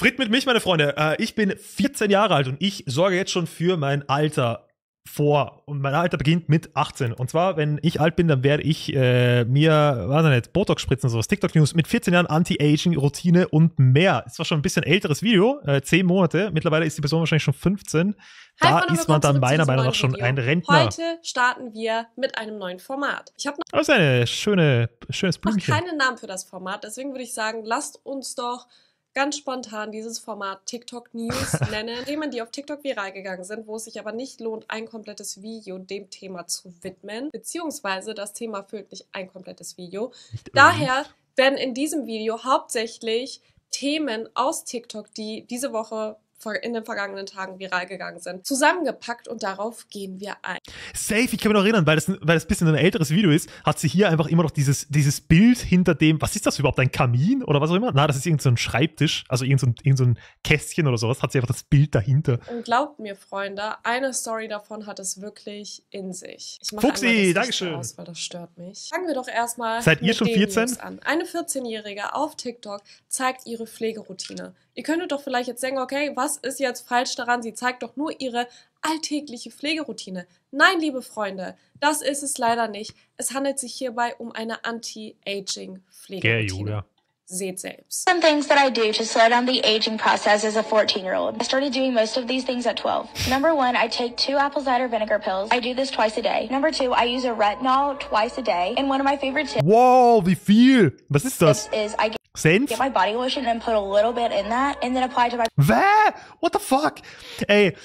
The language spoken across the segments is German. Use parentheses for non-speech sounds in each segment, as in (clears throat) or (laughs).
Fried mit mich, meine Freunde. Äh, ich bin 14 Jahre alt und ich sorge jetzt schon für mein Alter vor. Und mein Alter beginnt mit 18. Und zwar, wenn ich alt bin, dann werde ich äh, mir, was denn jetzt, Botox spritzen, sowas, TikTok News, mit 14 Jahren Anti-Aging, Routine und mehr. Es war schon ein bisschen älteres Video, äh, 10 Monate. Mittlerweile ist die Person wahrscheinlich schon 15. Da halt ist man dann meiner Meinung nach schon Video. ein Rentner. Heute starten wir mit einem neuen Format. Ich habe noch, das ist eine schöne, schönes Blümchen. noch keinen Namen für das Format, deswegen würde ich sagen, lasst uns doch ganz spontan dieses Format TikTok News (laughs) nennen. Themen, die auf TikTok viral gegangen sind, wo es sich aber nicht lohnt, ein komplettes Video dem Thema zu widmen. Beziehungsweise das Thema füllt nicht ein komplettes Video. Daher werden in diesem Video hauptsächlich Themen aus TikTok, die diese Woche in den vergangenen Tagen viral gegangen sind, zusammengepackt und darauf gehen wir ein. Safe, ich kann mich noch erinnern, weil das, weil das ein bisschen ein älteres Video ist, hat sie hier einfach immer noch dieses, dieses Bild hinter dem, was ist das überhaupt, ein Kamin oder was auch immer? Na, das ist irgendein so Schreibtisch, also irgendein so, irgend so Kästchen oder sowas, hat sie einfach das Bild dahinter. Und glaubt mir, Freunde, eine Story davon hat es wirklich in sich. Ich mache Fuchsi, Dankeschön. Aus, weil das stört mich. Fangen wir doch erstmal Seid ihr schon 14? an. Eine 14-Jährige auf TikTok zeigt ihre Pflegeroutine. Ihr könntet doch vielleicht jetzt denken, okay, was ist jetzt falsch daran? Sie zeigt doch nur ihre alltägliche Pflegeroutine. Nein, liebe Freunde, das ist es leider nicht. Es handelt sich hierbei um eine Anti-Aging-Pflegeroutine. Gell, Julia. Seht selbst. Some things that I do to slow down the aging process as a 14-year-old. I started doing most of these things at 12. Number one, I take two apple cider vinegar pills. I do this twice a day. Number two, I use a retinol twice a day. And one of my favorite tips. Wow, wie viel? Was ist das? Is I Senf? Get my body lotion and put a little bit in that and then apply to my. What? What the fuck? Ey,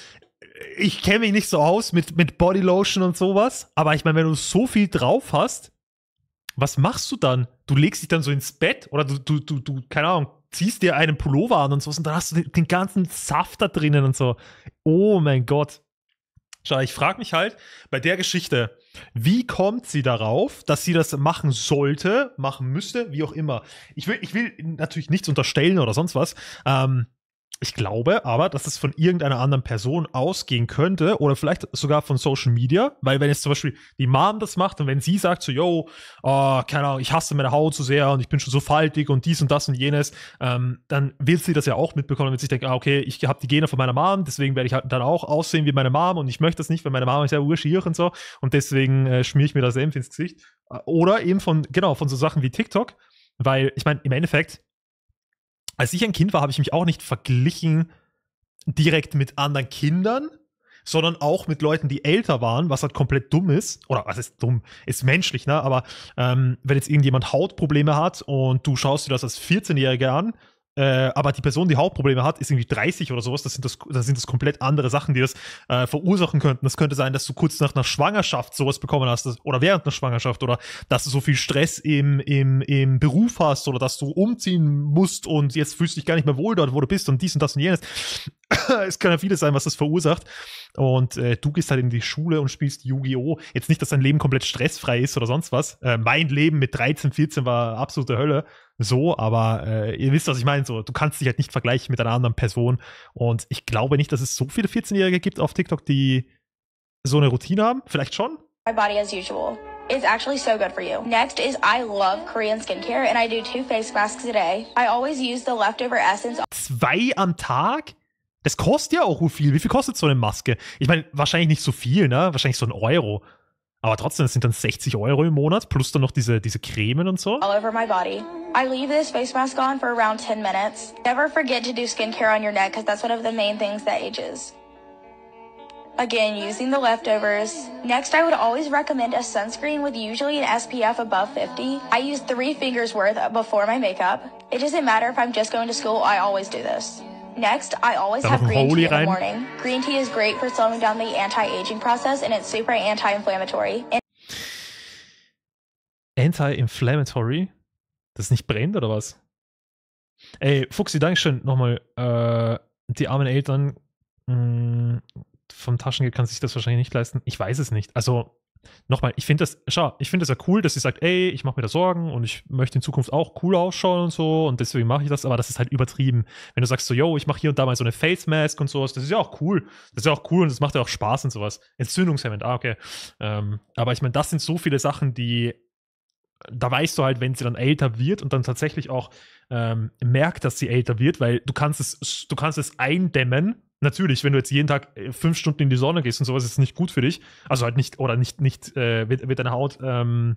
ich kenne mich nicht so aus mit, mit Bodylotion und sowas, aber ich meine, wenn du so viel drauf hast, was machst du dann? Du legst dich dann so ins Bett oder du, du, du, du keine Ahnung, ziehst dir einen Pullover an und sowas und dann hast du den, den ganzen Saft da drinnen und so. Oh mein Gott. Schau, ich frage mich halt bei der Geschichte, wie kommt sie darauf, dass sie das machen sollte, machen müsste, wie auch immer? Ich will, ich will natürlich nichts unterstellen oder sonst was. Ähm, ich glaube aber, dass es von irgendeiner anderen Person ausgehen könnte oder vielleicht sogar von Social Media, weil wenn jetzt zum Beispiel die Mom das macht und wenn sie sagt so, yo, oh, keine Ahnung, ich hasse meine Haut so sehr und ich bin schon so faltig und dies und das und jenes, ähm, dann wird sie das ja auch mitbekommen, wenn sie denkt, ah, okay, ich habe die Gene von meiner Mom, deswegen werde ich halt dann auch aussehen wie meine Mom und ich möchte das nicht, weil meine Mom ist ja urschier und so und deswegen äh, schmier ich mir das eben ins Gesicht. Äh, oder eben von, genau, von so Sachen wie TikTok, weil ich meine, im Endeffekt, als ich ein Kind war, habe ich mich auch nicht verglichen direkt mit anderen Kindern, sondern auch mit Leuten, die älter waren, was halt komplett dumm ist. Oder was ist dumm? Ist menschlich, ne? Aber ähm, wenn jetzt irgendjemand Hautprobleme hat und du schaust dir das als 14-Jähriger an, äh, aber die Person, die Hauptprobleme hat, ist irgendwie 30 oder sowas. Das sind das, das, sind das komplett andere Sachen, die das äh, verursachen könnten. Das könnte sein, dass du kurz nach einer Schwangerschaft sowas bekommen hast dass, oder während einer Schwangerschaft oder dass du so viel Stress im, im, im Beruf hast oder dass du umziehen musst und jetzt fühlst du dich gar nicht mehr wohl dort, wo du bist und dies und das und jenes. (coughs) es kann ja vieles sein, was das verursacht. Und äh, du gehst halt in die Schule und spielst Yu-Gi-Oh! Jetzt nicht, dass dein Leben komplett stressfrei ist oder sonst was. Äh, mein Leben mit 13, 14 war absolute Hölle. So, aber äh, ihr wisst, was ich meine. So, du kannst dich halt nicht vergleichen mit einer anderen Person. Und ich glaube nicht, dass es so viele 14-Jährige gibt auf TikTok, die so eine Routine haben. Vielleicht schon. My body as usual. It's actually so good for you. Next is I love Korean skincare and I do two face masks a day. I always use the leftover essence. Zwei am Tag? Das kostet ja auch viel. Wie viel kostet so eine Maske? Ich meine, wahrscheinlich nicht so viel, ne? Wahrscheinlich so ein Euro. Aber trotzdem, es sind dann 60 Euro im Monat, plus dann noch diese, diese Cremen und so. All over my body. I leave this face mask on for around 10 minutes. Never forget to do skincare on your neck, because that's one of the main things that ages. Again, using the leftovers. Next, I would always recommend a sunscreen with usually an SPF above 50. I use three fingers worth before my makeup. It doesn't matter if I'm just going to school, I always do this. Next, I always have green tea in the morning. Green tea is great for slowing down the anti-aging process and it's super anti-inflammatory. Anti-inflammatory? Das ist nicht brennend oder was? Ey, Fuxi, Dankeschön nochmal. Äh, die armen Eltern mh, mm, vom Taschengeld kann sich das wahrscheinlich nicht leisten. Ich weiß es nicht. Also, nochmal, ich finde das, schau, ich finde das ja cool, dass sie sagt, ey, ich mache mir da Sorgen und ich möchte in Zukunft auch cool ausschauen und so und deswegen mache ich das, aber das ist halt übertrieben. Wenn du sagst so, yo, ich mache hier und da mal so eine Face Mask und sowas, das ist ja auch cool. Das ist ja auch cool und das macht ja auch Spaß und sowas. Entzündungshemmend, ah, okay. Ähm, aber ich meine, das sind so viele Sachen, die da weißt du halt, wenn sie dann älter wird und dann tatsächlich auch ähm, merkt, dass sie älter wird, weil du kannst es, du kannst es eindämmen, natürlich, wenn du jetzt jeden Tag äh, fünf Stunden in die Sonne gehst und sowas, ist es nicht gut für dich. Also halt nicht, oder nicht, nicht, äh, wird, wird deine Haut, ähm,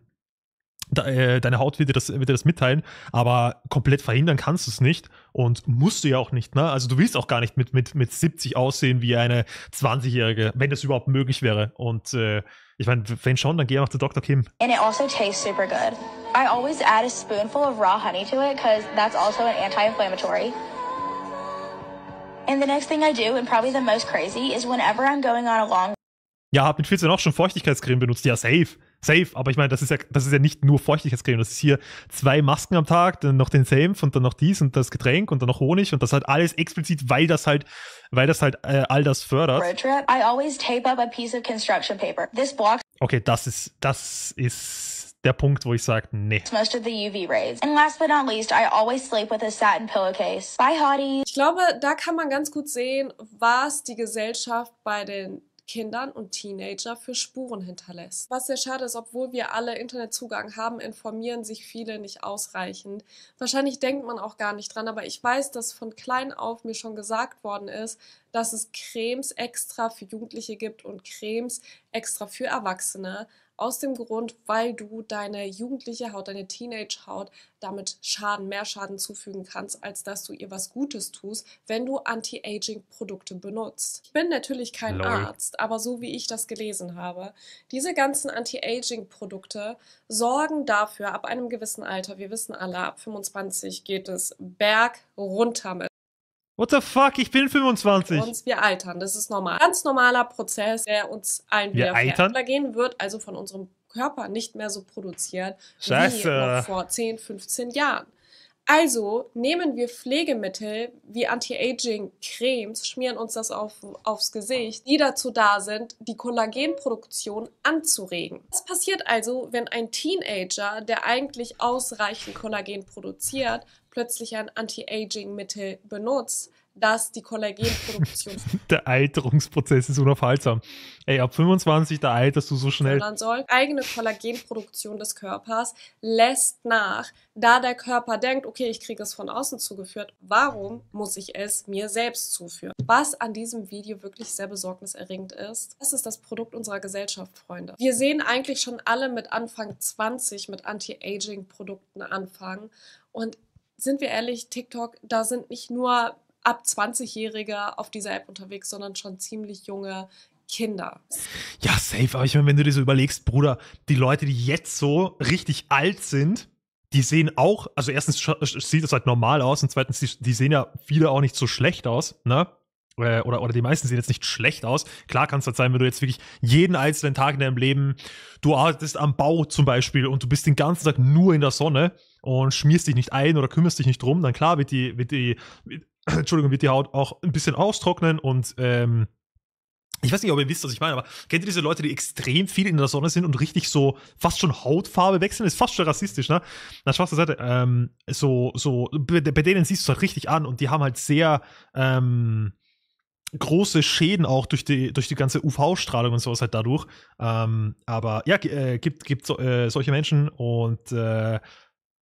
de, äh, deine Haut wird dir, das, wird dir das mitteilen, aber komplett verhindern kannst du es nicht und musst du ja auch nicht, ne? Also du willst auch gar nicht mit, mit, mit 70 aussehen wie eine 20-Jährige, wenn das überhaupt möglich wäre. Und äh, ich meine, wenn schon, dann geh einfach zu Dr. Kim. And it also tastes super good. I always add a spoonful of raw honey to it, because that's also an anti-inflammatory. And the next thing I do, and probably the most crazy, is whenever I'm going on a long ja, hab mit 14 auch schon Feuchtigkeitscreme benutzt. Ja, safe. Safe. Aber ich meine, das ist ja, das ist ja nicht nur Feuchtigkeitscreme. Das ist hier zwei Masken am Tag, dann noch den Senf und dann noch dies und das Getränk und dann noch Honig und das halt alles explizit, weil das halt, weil das halt äh, all das fördert. Okay, das ist, das ist der Punkt, wo ich sage, nee. Most of the UV rays. And last but not least, I always sleep with a satin pillowcase. Bye, Hottie. Ich glaube, da kann man ganz gut sehen, was die Gesellschaft bei den Kindern und Teenager für Spuren hinterlässt. Was sehr schade ist, obwohl wir alle Internetzugang haben, informieren sich viele nicht ausreichend. Wahrscheinlich denkt man auch gar nicht dran, aber ich weiß, dass von klein auf mir schon gesagt worden ist, dass es Cremes extra für Jugendliche gibt und Cremes extra für Erwachsene. Aus dem Grund, weil du deine jugendliche Haut, deine Teenage-Haut damit Schaden, mehr Schaden zufügen kannst, als dass du ihr was Gutes tust, wenn du Anti-Aging-Produkte benutzt. Ich bin natürlich kein Lol. Arzt, aber so wie ich das gelesen habe, diese ganzen Anti-Aging-Produkte sorgen dafür, ab einem gewissen Alter, wir wissen alle, ab 25 geht es berg runter mit What the fuck, ich bin 25. Und wir altern, das ist normal. Ganz normaler Prozess, der uns allen wir widerfährt. Da gehen wird also von unserem Körper nicht mehr so produziert Scheiße. wie noch vor 10, 15 Jahren. Also nehmen wir Pflegemittel wie Anti-Aging-Cremes, schmieren uns das auf, aufs Gesicht, die dazu da sind, die Kollagenproduktion anzuregen. Was passiert also, wenn ein Teenager, der eigentlich ausreichend Kollagen produziert, plötzlich ein Anti-Aging-Mittel benutzt, das die Kollagenproduktion. (laughs) der Alterungsprozess ist unaufhaltsam. Ey, ab 25, da alterst du so schnell. Dann soll eigene Kollagenproduktion des Körpers lässt nach, da der Körper denkt, okay, ich kriege es von außen zugeführt, warum muss ich es mir selbst zuführen? Was an diesem Video wirklich sehr besorgniserregend ist, das ist das Produkt unserer Gesellschaft, Freunde. Wir sehen eigentlich schon alle mit Anfang 20 mit Anti-Aging-Produkten anfangen und sind wir ehrlich, TikTok, da sind nicht nur ab 20-Jährige auf dieser App unterwegs, sondern schon ziemlich junge Kinder. Ja, safe. Aber ich meine, wenn du dir so überlegst, Bruder, die Leute, die jetzt so richtig alt sind, die sehen auch, also erstens sieht es halt normal aus und zweitens, die, sehen ja viele auch nicht so schlecht aus, ne? Äh, oder, oder die meisten sehen jetzt nicht schlecht aus. Klar kann es halt sein, wenn du jetzt wirklich jeden einzelnen Tag in deinem Leben, du arbeitest am Bau zum Beispiel und du bist den ganzen Tag nur in der Sonne, und schmierst dich nicht ein oder kümmerst dich nicht drum, dann klar wird die, wird die, wird, (clears throat) Entschuldigung, wird die Haut auch ein bisschen austrocknen und ähm, ich weiß nicht, ob ihr wisst, was ich meine, aber kennt ihr diese Leute, die extrem viel in der Sonne sind und richtig so fast schon Hautfarbe wechseln? Ist fast schon rassistisch, ne? Na, schwarze Seite, ähm, so, so, bei, bei denen siehst du es halt richtig an und die haben halt sehr, ähm, große Schäden auch durch die, durch die ganze UV-Strahlung und sowas halt dadurch. Ähm, aber ja, äh, gibt, gibt so, äh, solche Menschen und äh,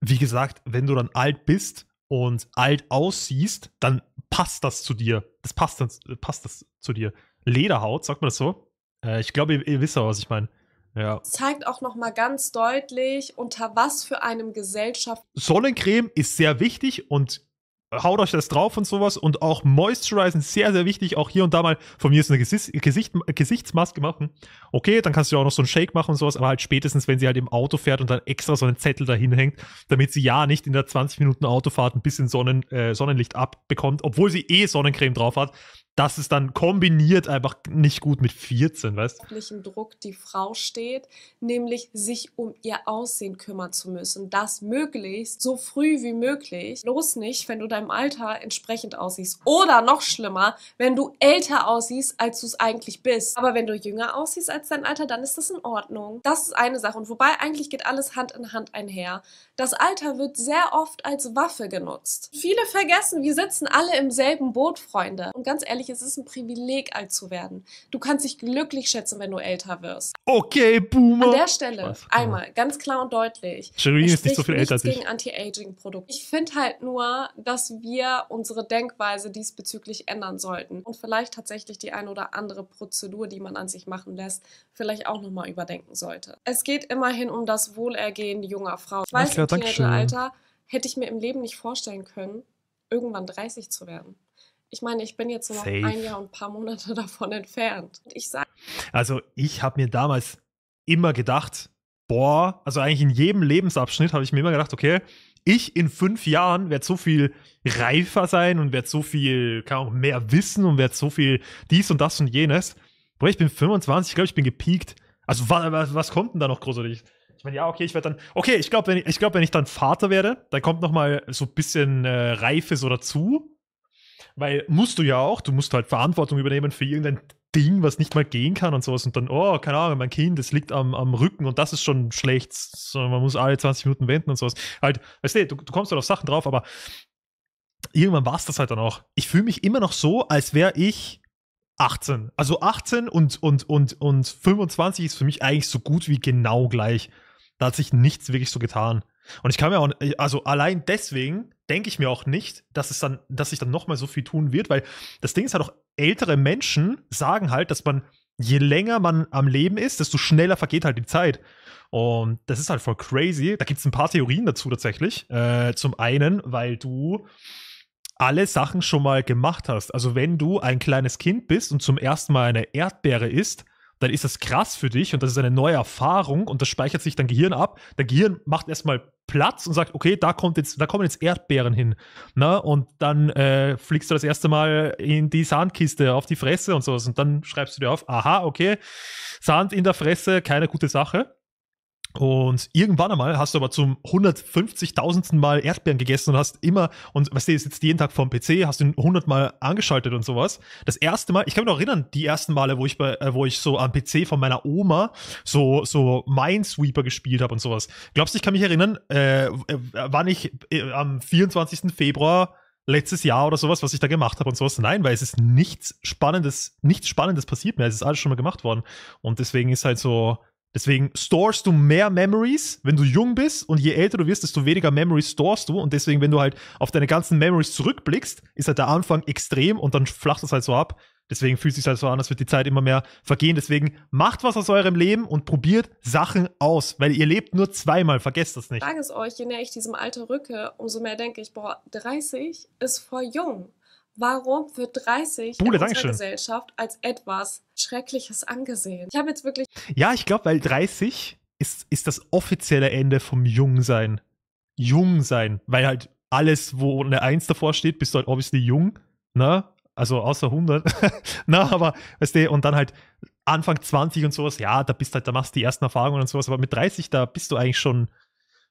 wie gesagt, wenn du dann alt bist und alt aussiehst, dann passt das zu dir. Das passt, das, passt das zu dir. Lederhaut, sagt man das so? Äh, ich glaube, ihr, ihr, wisst ja, was ich meine. Ja. Zeigt auch nochmal ganz deutlich, unter was für einem Gesellschaft. Sonnencreme ist sehr wichtig und haut euch das drauf und sowas und auch Moisturizen, sehr, sehr wichtig, auch hier und da mal von mir ist eine Gesicht, Gesicht, Gesichtsmaske machen. Okay, dann kannst du auch noch so einen Shake machen und sowas, aber halt spätestens, wenn sie halt im Auto fährt und dann extra so einen Zettel dahin hängt, damit sie ja nicht in der 20 Minuten Autofahrt ein bisschen Sonnen, äh, Sonnenlicht abbekommt, obwohl sie eh Sonnencreme drauf hat, das ist dann kombiniert einfach nicht gut mit 14, weißt du? Druck die Frau steht, nämlich sich um ihr Aussehen kümmern zu müssen. Das möglichst so früh wie möglich. Los nicht, wenn du deinem Alter entsprechend aussiehst. Oder noch schlimmer, wenn du älter aussiehst, als du es eigentlich bist. Aber wenn du jünger aussiehst als dein Alter, dann ist das in Ordnung. Das ist eine Sache. Und wobei eigentlich geht alles Hand in Hand einher. Das Alter wird sehr oft als Waffe genutzt. Viele vergessen, wir sitzen alle im selben Boot, Freunde. Und ganz ehrlich, ehrlich, es ist ein Privileg, alt zu werden. Du kannst dich glücklich schätzen, wenn du älter wirst. Okay, Boomer. An der Stelle, Spaß. einmal, ganz klar und deutlich. Shereen ist nicht so viel älter als ich. gegen Anti-Aging-Produkte. Ich finde halt nur, dass wir unsere Denkweise diesbezüglich ändern sollten und vielleicht tatsächlich die eine oder andere Prozedur, die man an sich machen lässt, vielleicht auch nochmal überdenken sollte. Es geht immerhin um das Wohlergehen junger Frauen. Ich weiß, ja, im Alter hätte ich mir im Leben nicht vorstellen können, irgendwann 30 zu werden. Ich meine, ich bin jetzt so noch ein Jahr und ein paar Monate (laughs) davon entfernt. Ich sag also ich habe mir damals immer gedacht, boah, also eigentlich in jedem Lebensabschnitt habe ich mir immer gedacht, okay, ich in fünf Jahren werde so viel reifer sein und werde so viel, kann auch mehr wissen und werde so viel dies und das und jenes. Boah, ich bin 25, ich glaube, ich bin gepiekt. Also was, was kommt denn da noch großartig? Ich meine, ja, okay, ich werde dann, okay, ich glaube, wenn, ich, ich glaub, wenn ich dann Vater werde, dann kommt noch mal so ein bisschen äh, Reife so dazu. Weil musst du ja auch, du musst halt Verantwortung übernehmen für irgendein Ding, was nicht mal gehen kann und sowas. Und dann, oh, keine Ahnung, mein Kind, das liegt am, am Rücken und das ist schon schlecht. So, man muss alle 20 Minuten wenden und sowas. Halt, weißt du, du, du kommst halt auf Sachen drauf, aber irgendwann war es das halt dann auch. Ich fühle mich immer noch so, als wäre ich 18. Also 18 und, und, und, und 25 ist für mich eigentlich so gut wie genau gleich. Da hat sich nichts wirklich so getan. Und ich kann mir auch, also allein deswegen denke ich mir auch nicht, dass es dann, dass sich dann nochmal so viel tun wird, weil das Ding ist halt auch, ältere Menschen sagen halt, dass man, je länger man am Leben ist, desto schneller vergeht halt die Zeit. Und das ist halt voll crazy. Da gibt es ein paar Theorien dazu tatsächlich. Äh, zum einen, weil du alle Sachen schon mal gemacht hast. Also wenn du ein kleines Kind bist und zum ersten Mal eine Erdbeere isst, dann ist das krass für dich und das ist eine neue Erfahrung und das speichert sich dein Gehirn ab. Dein Gehirn macht erstmal Platz und sagt, okay, da kommt jetzt, da kommen jetzt Erdbeeren hin. Ne? Und dann äh, fliegst du das erste Mal in die Sandkiste auf die Fresse und sowas. Und dann schreibst du dir auf, aha, okay, Sand in der Fresse, keine gute Sache. Und irgendwann einmal hast du aber zum 150.000. Mal Erdbeeren gegessen und hast immer, und weißt du, jetzt jeden Tag vorm PC, hast du ihn 100 Mal angeschaltet und sowas. Das erste Mal, ich kann mich noch erinnern, die ersten Male, wo ich bei, äh, wo ich so am PC von meiner Oma so, so Minesweeper gespielt habe und sowas. Glaubst du, ich kann mich erinnern, äh, wann ich äh, am 24. Februar letztes Jahr oder sowas, was ich da gemacht habe und sowas. Nein, weil es ist nichts Spannendes, nichts Spannendes passiert mehr. Es ist alles schon mal gemacht worden. Und deswegen ist halt so, Deswegen storest du mehr Memories, wenn du jung bist und je älter du wirst, desto weniger Memories storest du und deswegen, wenn du halt auf deine ganzen Memories zurückblickst, ist halt der Anfang extrem und dann flacht es halt so ab. Deswegen fühlt es sich halt so an, als wird die Zeit immer mehr vergehen. Deswegen macht was aus eurem Leben und probiert Sachen aus, weil ihr lebt nur zweimal, vergesst das nicht. Ich sage es euch, je näher ich diesem Alter rücke, umso mehr denke ich, boah, 30 ist voll jung. Warum wird 30 Bule, in unserer Gesellschaft als etwas Schreckliches angesehen? Ich habe jetzt wirklich. Ja, ich glaube, weil 30 ist, ist das offizielle Ende vom Jungsein. Jungsein. weil halt alles, wo eine 1 davor steht, bist du halt obviously jung, ne? Also außer 100. (laughs) Na, ne, aber weißt du, und dann halt Anfang 20 und sowas, ja, da bist halt, da machst du die ersten Erfahrungen und sowas, aber mit 30, da bist du eigentlich schon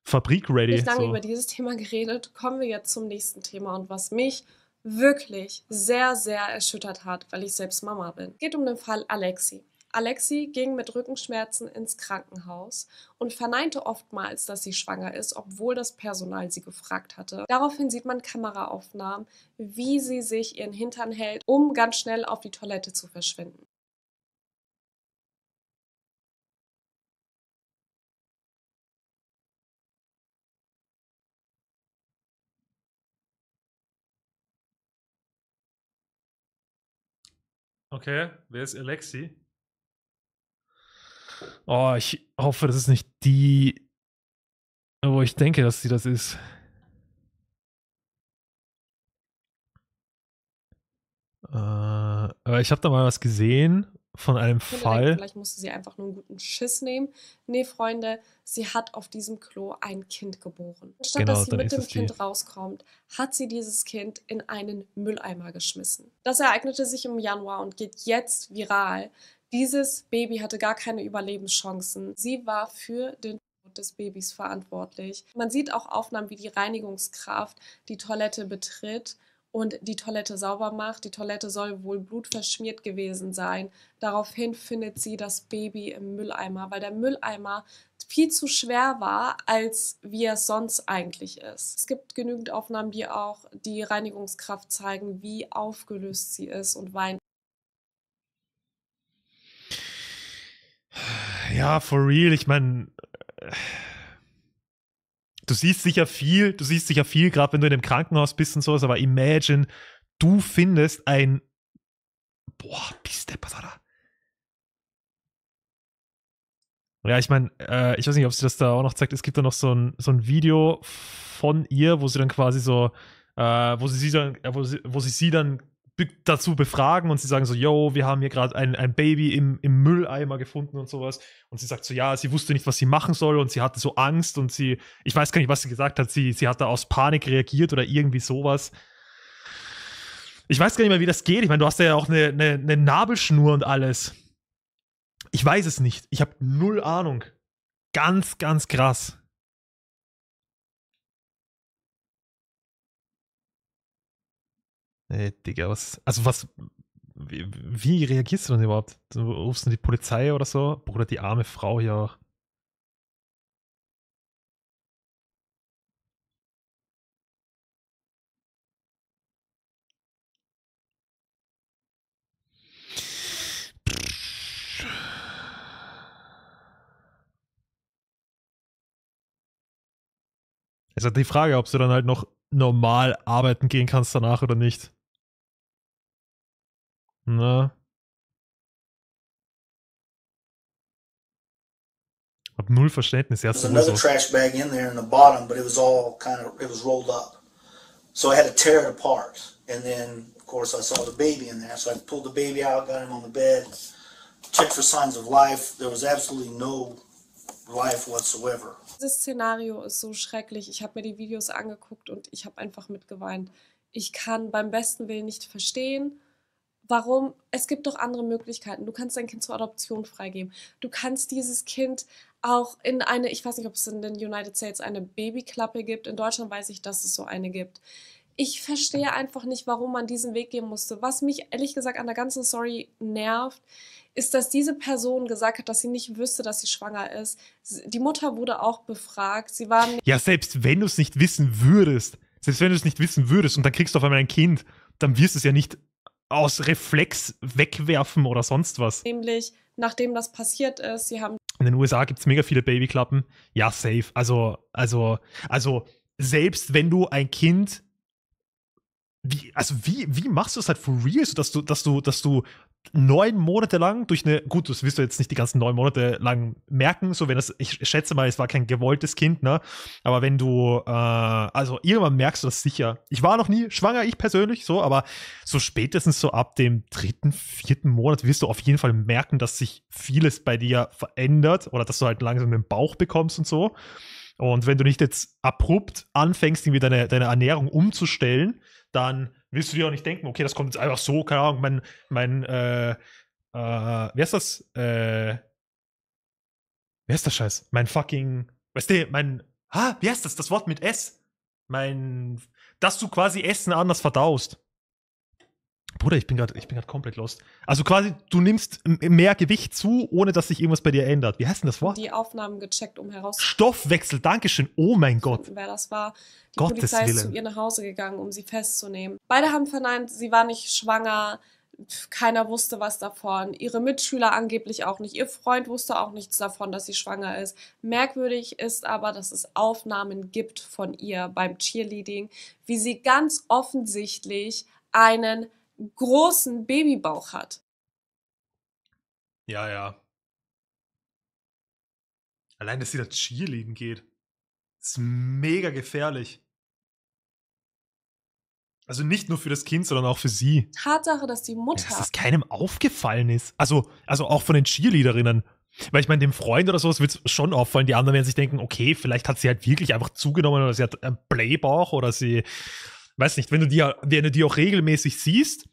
Fabrik ready. Ich lange so. über dieses Thema geredet, kommen wir jetzt zum nächsten Thema und was mich wirklich sehr, sehr erschüttert hat, weil ich selbst Mama bin. Es geht um den Fall Alexi. Alexi ging mit Rückenschmerzen ins Krankenhaus und verneinte oftmals, dass sie schwanger ist, obwohl das Personal sie gefragt hatte. Daraufhin sieht man Kameraaufnahmen, wie sie sich ihren Hintern hält, um ganz schnell auf die Toilette zu verschwinden. Okay, wer ist Alexi? Oh, ich hoffe, das ist nicht die, wo ich denke, dass sie das ist. Äh, ich habe da mal was gesehen von einem Kinder Fall. Denken, vielleicht musste sie einfach nur einen guten Schiss nehmen. Nee, Freunde, sie hat auf diesem Klo ein Kind geboren. Statt genau, dass sie mit dem Kind die. rauskommt, hat sie dieses Kind in einen Mülleimer geschmissen. Das ereignete sich im Januar und geht jetzt viral. Dieses Baby hatte gar keine Überlebenschancen. Sie war für den Tod des Babys verantwortlich. Man sieht auch Aufnahmen, wie die Reinigungskraft die Toilette betritt und die Toilette sauber macht. Die Toilette soll wohl blutverschmiert gewesen sein. Daraufhin findet sie das Baby im Mülleimer, weil der Mülleimer viel zu schwer war, als wie er sonst eigentlich ist. Es gibt genügend Aufnahmen, die auch die Reinigungskraft zeigen, wie aufgelöst sie ist und weint. Ja, for real. Ich meine, du siehst sicher viel, du siehst sicher viel, gerade wenn du in einem Krankenhaus bist und sowas, aber imagine, du findest ein Boah, bist der Basara. Ja, ich meine, äh, ich weiß nicht, ob sie das da auch noch zeigt. Es gibt da noch so ein, so ein Video von ihr, wo sie dann quasi so, äh, wo, sie sie dann, äh, wo, sie, wo sie sie dann dazu befragen und sie sagen so, yo, wir haben hier gerade ein, ein Baby im, im Mülleimer gefunden und sowas. Und sie sagt so, ja, sie wusste nicht, was sie machen soll und sie hatte so Angst und sie, ich weiß gar nicht, was sie gesagt hat, sie, sie hat da aus Panik reagiert oder irgendwie sowas. Ich weiß gar nicht mehr, wie das geht. Ich meine, du hast ja auch eine, eine, eine Nabelschnur und alles. Ich weiß es nicht. Ich habe null Ahnung. Ganz, ganz krass. Nee, Digga, was. Also was. Wie, wie reagierst du denn überhaupt? Du rufst du die Polizei oder so? Bruder, die arme Frau hier auch. Es ist halt also die Frage, ob du dann halt noch normal arbeiten gehen kannst danach oder nicht. Ne? Hab null Verständnis. Ja, There's another trash bag in there in the bottom, but it was all kind of it was rolled up. So I had to tear it apart. And then of course I saw the baby in there, so I pulled the baby out, got him on the bed, checked for signs of life. There was absolutely no life whatsoever. Dieses Szenario ist so schrecklich. Ich habe mir die Videos angeguckt und ich habe einfach mitgeweint. Ich kann beim besten Willen nicht verstehen, warum. Es gibt doch andere Möglichkeiten. Du kannst dein Kind zur Adoption freigeben. Du kannst dieses Kind auch in eine, ich weiß nicht, ob es in den United States eine Babyklappe gibt. In Deutschland weiß ich, dass es so eine gibt ich verstehe einfach nicht, warum man diesen Weg gehen musste. Was mich ehrlich gesagt an der ganzen Story nervt, ist, dass diese Person gesagt hat, dass sie nicht wüsste, dass sie schwanger ist. Die Mutter wurde auch befragt. Sie waren. Ja, selbst wenn du es nicht wissen würdest, selbst wenn du es nicht wissen würdest und dann kriegst du auf einmal ein Kind, dann wirst du es ja nicht aus Reflex wegwerfen oder sonst was. Nämlich, nachdem das passiert ist, sie haben. In den USA gibt es mega viele Babyklappen. Ja, safe. Also, also, also, selbst wenn du ein Kind wie, also wie, wie machst du es halt for real, dass du, dass du, dass du neun Monate lang durch eine, gut, das wirst du jetzt nicht die ganzen neun Monate lang merken, so wenn das, ich schätze mal, es war kein gewolltes Kind, ne? Aber wenn du, äh, also irgendwann merkst du das sicher. Ich war noch nie schwanger, ich persönlich, so, aber so spätestens so ab dem dritten, vierten Monat wirst du auf jeden Fall merken, dass sich vieles bei dir verändert oder dass du halt langsam den Bauch bekommst und so. Und wenn du nicht jetzt abrupt anfängst, irgendwie deine, deine Ernährung umzustellen, dann willst du dir auch nicht denken, okay, das kommt jetzt einfach so, keine Ahnung, mein, mein, äh, äh, wer ist das? Äh, wer ist das Scheiß? Mein fucking, weißt du, mein, ha, wie heißt das? Das Wort mit S. Mein, dass du quasi Essen anders verdaust. Bruder, ich bin gerade komplett lost. Also quasi, du nimmst mehr Gewicht zu, ohne dass sich irgendwas bei dir ändert. Wie heißt denn das Wort? Die Aufnahmen gecheckt, um herauszufinden. Stoffwechsel, Dankeschön. Oh mein Gott. Wer das war. Die Gottes Polizei ist zu ihr nach Hause gegangen, um sie festzunehmen. Beide haben verneint, sie war nicht schwanger. Keiner wusste was davon. Ihre Mitschüler angeblich auch nicht. Ihr Freund wusste auch nichts davon, dass sie schwanger ist. Merkwürdig ist aber, dass es Aufnahmen gibt von ihr beim Cheerleading, wie sie ganz offensichtlich einen großen Babybauch hat. Ja, ja. Allein, dass sie da Cheerleading geht, ist mega gefährlich. Also nicht nur für das Kind, sondern auch für sie. Tatsache, dass die Mutter. Dass das keinem aufgefallen ist. Also, also auch von den Cheerleaderinnen. Weil ich meine, dem Freund oder sowas wird es schon auffallen. Die anderen werden sich denken, okay, vielleicht hat sie halt wirklich einfach zugenommen oder sie hat einen Playbauch oder sie weiß nicht, wenn du die, wenn du die auch regelmäßig siehst,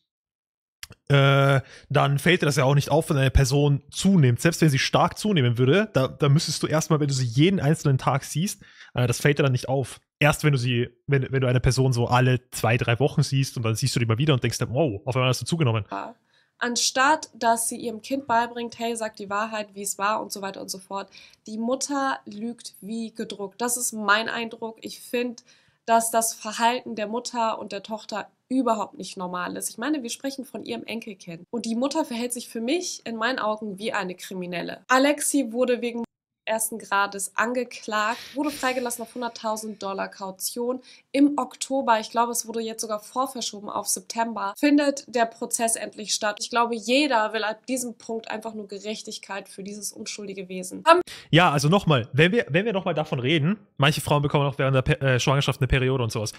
äh, dann fällt dir das ja auch nicht auf, wenn eine Person zunimmt. Selbst wenn sie stark zunehmen würde, da, da müsstest du erstmal, wenn du sie jeden einzelnen Tag siehst, äh, das fällt dir dann nicht auf. Erst wenn du sie, wenn, wenn du eine Person so alle zwei, drei Wochen siehst und dann siehst du die mal wieder und denkst dann, wow, auf einmal hast du zugenommen. Ja. Anstatt, dass sie ihrem Kind beibringt, hey, sag die Wahrheit, wie es war und so weiter und so fort. Die Mutter lügt wie gedruckt. Das ist mein Eindruck. Ich finde, dass das Verhalten der Mutter und der Tochter überhaupt nicht normal ist. Ich meine, wir sprechen von ihrem Enkelkind. Und die Mutter verhält sich für mich in meinen Augen wie eine Kriminelle. Alexi wurde wegen ersten Grades angeklagt, wurde freigelassen auf 100.000 Dollar Kaution. Im Oktober, ich glaube, es wurde jetzt sogar vorverschoben auf September, findet der Prozess endlich statt. Ich glaube, jeder will ab diesem Punkt einfach nur Gerechtigkeit für dieses unschuldige Wesen. Ja, also nochmal, wenn wir, wenn wir nochmal davon reden, manche Frauen bekommen auch während der äh, Schwangerschaft eine Periode und sowas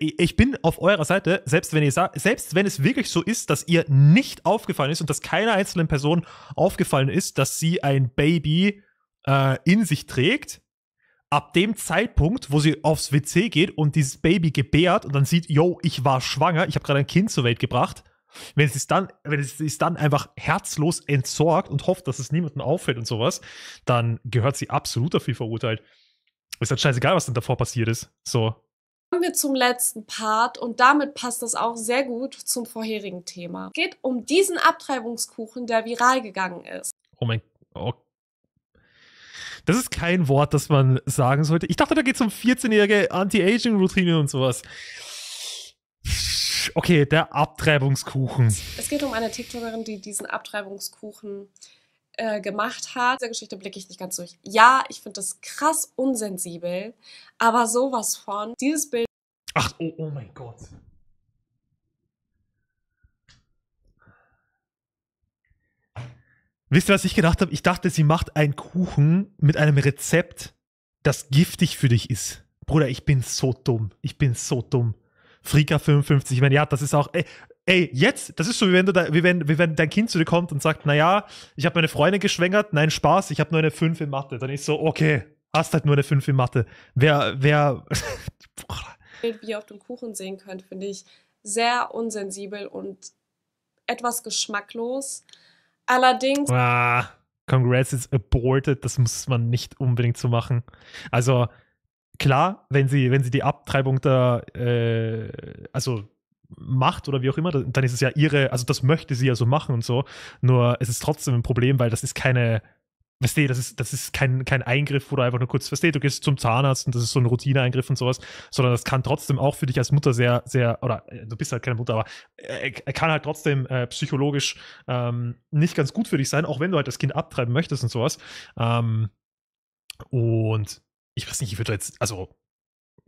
ich bin auf eurer Seite, selbst wenn ihr selbst wenn es wirklich so ist, dass ihr nicht aufgefallen ist und dass keiner einzelnen Person aufgefallen ist, dass sie ein Baby äh, in sich trägt, ab dem Zeitpunkt, wo sie aufs WC geht und dieses Baby gebärt und dann sieht, yo, ich war schwanger, ich habe gerade ein Kind zur Welt gebracht, wenn es dann, wenn es ist dann einfach herzlos entsorgt und hofft, dass es niemandem auffällt und sowas, dann gehört sie absolut dafür verurteilt. Ist halt scheißegal, was denn davor passiert ist. So, Kommen wir zum letzten Part und damit passt das auch sehr gut zum vorherigen Thema. Es geht um diesen Abtreibungskuchen, der viral gegangen ist. Oh mein Gott. Oh. Das ist kein Wort, das man sagen sollte. Ich dachte, da geht es um 14-jährige Anti-Aging-Routine und sowas. Okay, der Abtreibungskuchen. Es geht um eine TikTokerin, die diesen Abtreibungskuchen äh, gemacht hat. Diese Geschichte blicke ich nicht ganz durch. Ja, ich finde das krass unsensibel, aber sowas von. Dieses Bild. Ach, oh, oh mein Gott. Wisst ihr, was ich gedacht habe? Ich dachte, sie macht einen Kuchen mit einem Rezept, das giftig für dich ist. Bruder, ich bin so dumm. Ich bin so dumm. Frika 55, ich meine, ja, das ist auch. Ey, äh, Ey, jetzt, das ist so, wie wenn, du da, wie wenn, wie wenn dein Kind zu dir kommt und sagt, naja, ich habe meine Freundin geschwängert, nein, Spaß, ich habe nur eine 5 in Mathe. Dann ist so, okay, hast halt nur eine 5 in Mathe. Wer, wer... (laughs) Wie ihr auf dem Kuchen sehen könnt, finde ich sehr unsensibel und etwas geschmacklos. Allerdings... Ah, Congrats is aborted, das muss man nicht unbedingt so machen. Also, klar, wenn sie, wenn sie die Abtreibung da, äh, also macht oder wie auch immer, dann ist es ja ihre, also das möchte sie ja so machen und so. Nur es ist trotzdem ein Problem, weil das ist keine, weißt du, das ist, das ist kein, kein Eingriff oder einfach nur kurz, weißt du, du gehst zum Zahnarzt und das ist so ein Routineeingriff und sowas, sondern das kann trotzdem auch für dich als Mutter sehr, sehr, oder äh, du bist halt keine Mutter, aber er äh, kann halt trotzdem äh, psychologisch ähm, nicht ganz gut für dich sein, auch wenn du halt das Kind abtreiben möchtest und sowas. Ähm, und ich weiß nicht, ich würde jetzt, also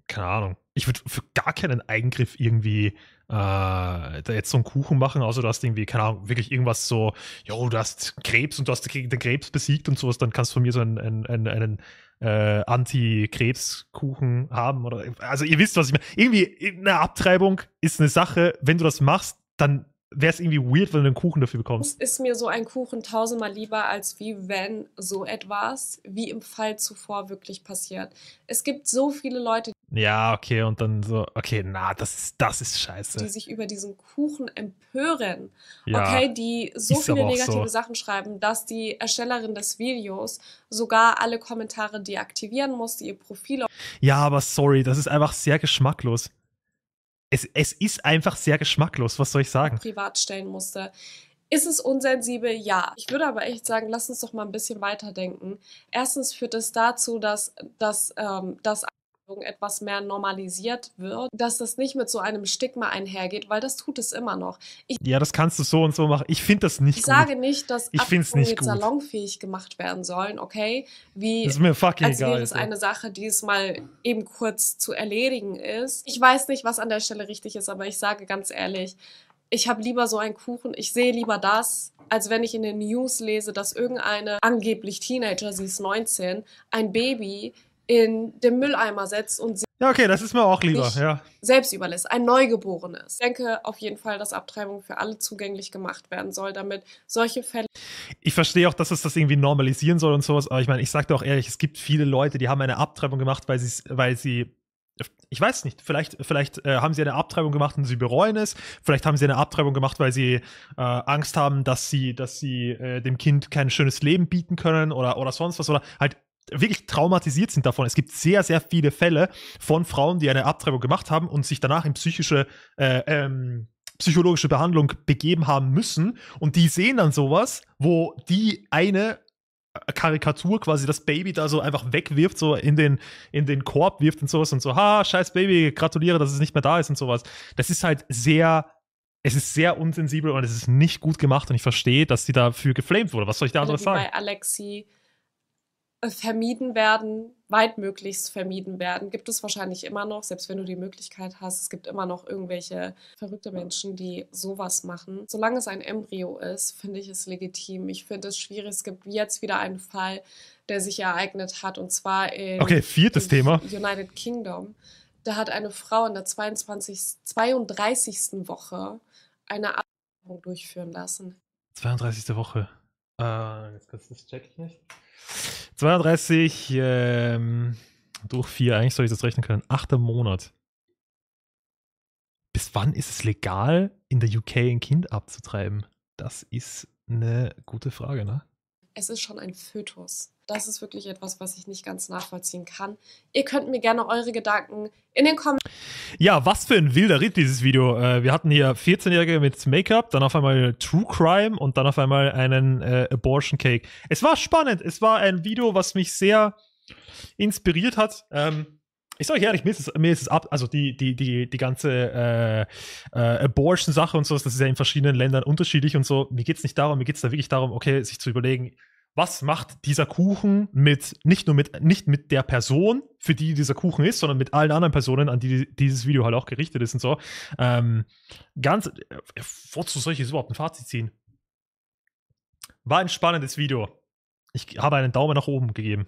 keine Ahnung. Ich würde für gar keinen Eingriff irgendwie äh, da jetzt so einen Kuchen machen, außer du hast irgendwie, keine Ahnung, wirklich irgendwas so, jo, du hast Krebs und du hast den Krebs besiegt und sowas, dann kannst du von mir so einen, einen, einen, einen äh, Anti-Krebskuchen haben. Oder, also ihr wisst, was ich meine. Irgendwie eine Abtreibung ist eine Sache, wenn du das machst, dann wäre es irgendwie weird, wenn du einen Kuchen dafür bekommst. Es ist mir so ein Kuchen tausendmal lieber, als wie wenn so etwas wie im Fall zuvor wirklich passiert. Es gibt so viele Leute. Ja, okay, und dann so, okay, na, das ist, das ist scheiße. Die sich über diesen Kuchen empören. Ja, okay, die so viele negative so. Sachen schreiben, dass die Erstellerin des Videos sogar alle Kommentare deaktivieren musste, ihr Profil. Ja, aber sorry, das ist einfach sehr geschmacklos es, es ist einfach sehr geschmacklos, was soll ich sagen? Privat stellen musste. Ist es unsensibel? Ja. Ich würde aber echt sagen, lass uns doch mal ein bisschen weiterdenken. Erstens führt es dazu, dass, dass, ähm, dass etwas mehr normalisiert wird, dass das nicht mit so einem Stigma einhergeht, weil das tut es immer noch. Ich ja, das kannst du so und so machen. Ich finde das nicht ich gut. Ich sage nicht, dass ich Abtreibungen jetzt salonfähig gemacht werden sollen, okay? Wie, das ist mir fucking als egal. Als wäre es ja. eine Sache, die es mal eben kurz zu erledigen ist. Ich weiß nicht, was an der Stelle richtig ist, aber ich sage ganz ehrlich, ich habe lieber so einen Kuchen, ich sehe lieber das, als wenn ich in den News lese, dass irgendeine angeblich Teenager, sie ist 19, ein Baby in den Mülleimer setzt und ja, okay, das ist mir auch lieber, ja. Selbst überlässt, ein Neugeborenes. Ich denke auf jeden Fall, dass Abtreibung für alle zugänglich gemacht werden soll, damit solche Fälle. Ich verstehe auch, dass es das irgendwie normalisieren soll und sowas, aber ich meine, ich sage dir auch ehrlich, es gibt viele Leute, die haben eine Abtreibung gemacht, weil, weil sie ich weiß nicht, vielleicht, vielleicht äh, haben sie eine Abtreibung gemacht und sie bereuen es. Vielleicht haben sie eine Abtreibung gemacht, weil sie äh, Angst haben, dass sie, dass sie äh, dem Kind kein schönes Leben bieten können oder, oder sonst was. Oder halt wirklich traumatisiert sind davon. Es gibt sehr, sehr viele Fälle von Frauen, die eine Abtreibung gemacht haben und sich danach in psychische, äh, ähm, psychologische Behandlung begeben haben müssen. Und die sehen dann sowas, wo die eine äh, Karikatur quasi das Baby da so einfach wegwirft, so in den, in den Korb wirft und sowas und so, ha, scheiß Baby, gratuliere, dass es nicht mehr da ist und sowas. Das ist halt sehr, es ist sehr unsensibel und es ist nicht gut gemacht und ich verstehe, dass sie dafür geflamed wurde. Was soll ich da anderes sagen? Bei Alexi äh, vermieden werden, weitmöglichst vermieden werden. Gibt es wahrscheinlich immer noch, selbst wenn du die Möglichkeit hast. Es gibt immer noch irgendwelche verrückte Menschen, die sowas machen. Solange es ein Embryo ist, finde ich es legitim. Ich finde es schwierig. Es gibt jetzt wieder einen Fall, der sich ereignet hat, und zwar in okay, viertes Thema. United Kingdom. Da hat eine Frau in der 22, 32. Woche eine Abtreibung durchführen lassen. 32. Woche. Äh, das, das check ich nicht. 32 ähm, durch 4, eigentlich soll ich das rechnen können. Achter Monat. Bis wann ist es legal, in der UK ein Kind abzutreiben? Das ist eine gute Frage, ne? es ist schon ein Fötus. Das ist wirklich etwas, was ich nicht ganz nachvollziehen kann. Ihr könnt mir gerne eure Gedanken in den Kommentaren. Ja, was für ein wilder Ritt dieses Video. Äh, wir hatten hier 14-Jährige mit Make-up, dann auf einmal True Crime und dann auf einmal einen äh, Abortion Cake. Es war spannend. Es war ein Video, was mich sehr inspiriert hat. Ähm, ich sage ehrlich, mir ist, es, mir ist es ab, also die, die, die, die ganze äh, äh, Abortion-Sache und so, das ist ja in verschiedenen Ländern unterschiedlich und so. Mir geht es nicht darum, mir geht es da wirklich darum, okay, sich zu überlegen, was macht dieser Kuchen mit, nicht nur mit, nicht mit der Person, für die dieser Kuchen ist, sondern mit allen anderen Personen, an die dieses Video halt auch gerichtet ist und so. Ähm, ganz, äh, wozu soll ich jetzt überhaupt ein Fazit ziehen? War ein spannendes Video. Ich habe einen Daumen nach oben gegeben.